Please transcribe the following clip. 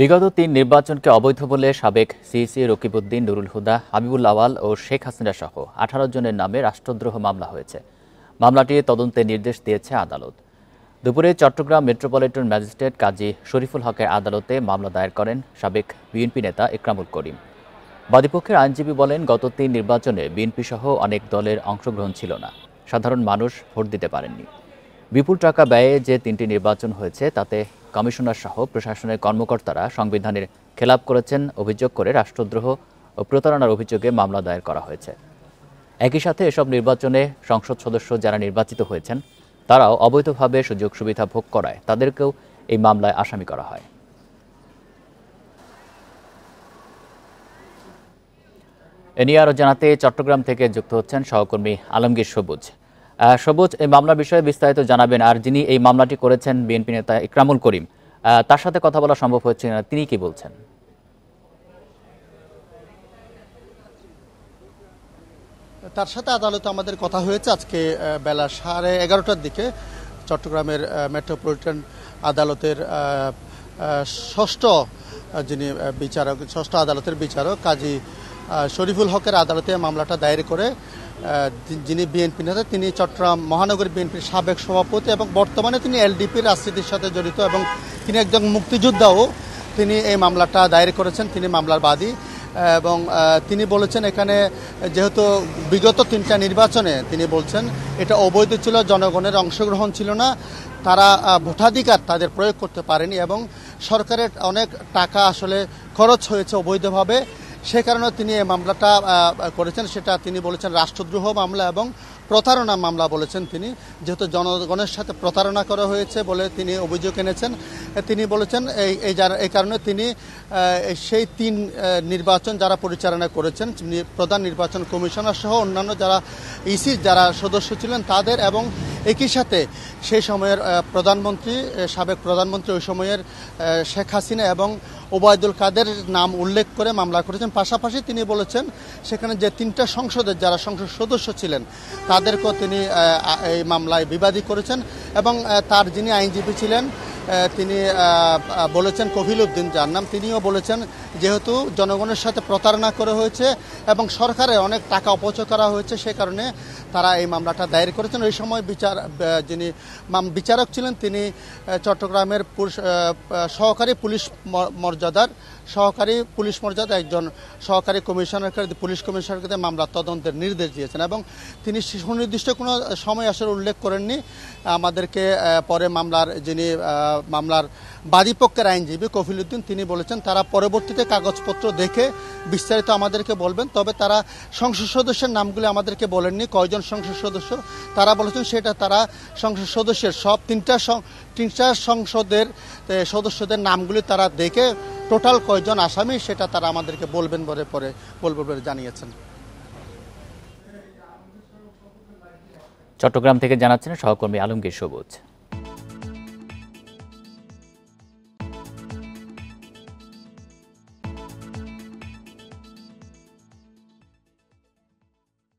বিগত তিন নির্বাচনকে অবৈধ বলে সাবেক সিইসি রকিবউদ্দিন নুরুল হুদা হাবিবুল আওয়াল ও শেখ হাসিনা সহ আঠারো জনের নামে রাষ্ট্রদ্রোহ মামলা হয়েছে মামলাটি তদন্তের নির্দেশ দিয়েছে আদালত দুপুরে চট্টগ্রাম মেট্রোপলিটন ম্যাজিস্ট্রেট কাজী শরীফুল হকের আদালতে মামলা দায়ের করেন সাবেক বিএনপি নেতা ইকরামুল করিম বাদীপক্ষের আইনজীবী বলেন গত তিন নির্বাচনে বিএনপি সহ অনেক দলের অংশগ্রহণ ছিল না সাধারণ মানুষ ভোট দিতে পারেননি বিপুল টাকা ব্যয়ে যে তিনটি নির্বাচন হয়েছে তাতে কমিশনার সহ প্রশাসনের কর্মকর্তারা সংবিধানের খেলাপ করেছেন অভিযোগ করে রাষ্ট্রদ্রোহ ও প্রতারণার অভিযোগে মামলা দায়ের করা হয়েছে একই সাথে এসব নির্বাচনে সংসদ সদস্য যারা নির্বাচিত হয়েছেন তারাও অবৈধভাবে সুযোগ সুবিধা ভোগ করায় তাদেরকেও এই মামলায় আসামি করা হয় এ নিয়ে আরও জানাতে চট্টগ্রাম থেকে যুক্ত হচ্ছেন সহকর্মী আলমগীর সবুজ সবুজ এই মামলা বিষয়ে বিস্তারিত জানাবেন আর যিনি এই মামলাটি করেছেন বিএনপি নেতা ইকরামুল করিম তার সাথে কথা বলা সম্ভব হচ্ছে না তিনি কি বলছেন তার সাথে আদালতে আমাদের কথা হয়েছে আজকে বেলা সাড়ে এগারোটার দিকে চট্টগ্রামের মেট্রোপলিটন আদালতের ষষ্ঠ যিনি বিচারক ষষ্ঠ আদালতের বিচারক কাজী শরীফুল হকের আদালতে মামলাটা দায়ের করে যিনি বিএনপি নেতা তিনি চট্টগ্রাম মহানগর বিএনপির সাবেক সভাপতি এবং বর্তমানে তিনি এলডিপির রাজনীতির সাথে জড়িত এবং তিনি একজন মুক্তিযোদ্ধাও তিনি এই মামলাটা দায়ের করেছেন তিনি মামলার বাদী এবং তিনি বলেছেন এখানে যেহেতু বিগত তিনটা নির্বাচনে তিনি বলছেন এটা অবৈধ ছিল জনগণের অংশগ্রহণ ছিল না তারা ভোটাধিকার তাদের প্রয়োগ করতে পারেনি এবং সরকারের অনেক টাকা আসলে খরচ হয়েছে অবৈধভাবে সে কারণে তিনি এই মামলাটা করেছেন সেটা তিনি বলেছেন রাষ্ট্রদ্রোহ মামলা এবং প্রতারণা মামলা বলেছেন তিনি যেহেতু জনগণের সাথে প্রতারণা করা হয়েছে বলে তিনি অভিযোগ এনেছেন তিনি বলেছেন এই এই এই কারণে তিনি সেই তিন নির্বাচন যারা পরিচালনা করেছেন প্রধান নির্বাচন কমিশনার সহ অন্যান্য যারা ইসির যারা সদস্য ছিলেন তাদের এবং একই সাথে সেই সময়ের প্রধানমন্ত্রী সাবেক প্রধানমন্ত্রী ওই সময়ের শেখ হাসিনা এবং ওবায়দুল কাদের নাম উল্লেখ করে মামলা করেছেন পাশাপাশি তিনি বলেছেন সেখানে যে তিনটা সংসদের যারা সংসদ সদস্য ছিলেন তাদেরকেও তিনি এই মামলায় বিবাদী করেছেন এবং তার যিনি আইনজীবী ছিলেন তিনি বলেছেন কফিল উদ্দিন যার নাম তিনিও বলেছেন যেহেতু জনগণের সাথে প্রতারণা করা হয়েছে এবং সরকারের অনেক টাকা অপচয় করা হয়েছে সে কারণে তারা এই মামলাটা দায়ের করেছেন ওই সময় বিচার যিনি বিচারক ছিলেন তিনি চট্টগ্রামের সহকারী পুলিশ মর্যাদার সহকারী পুলিশ মর্যাদা একজন সহকারী কমিশনারকে পুলিশ কমিশনারকে মামলা তদন্তের নির্দেশ দিয়েছেন এবং তিনি সুনির্দিষ্ট কোনো সময় আসলে উল্লেখ করেননি আমাদেরকে পরে মামলার যিনি মামলার বাদীপক্ষের আইনজীবী কফিল উদ্দিন তিনি বলেছেন তারা পরবর্তীতে কাগজপত্র দেখে বিস্তারিত আমাদেরকে বলবেন তবে তারা সংসদ সদস্যের নামগুলি আমাদেরকে বলেননি কয়জন সংসদ সদস্য তারা বলেছেন সেটা তারা সংসদ সদস্যের সব তিনটা তিনটা সংসদের সদস্যদের নামগুলি তারা দেখে টোটাল কয়জন আসামি সেটা তারা আমাদেরকে বলবেন বলে পরে বলবো বলে জানিয়েছেন চট্টগ্রাম থেকে জানাচ্ছেন সহকর্মী আলমগীর সবুজ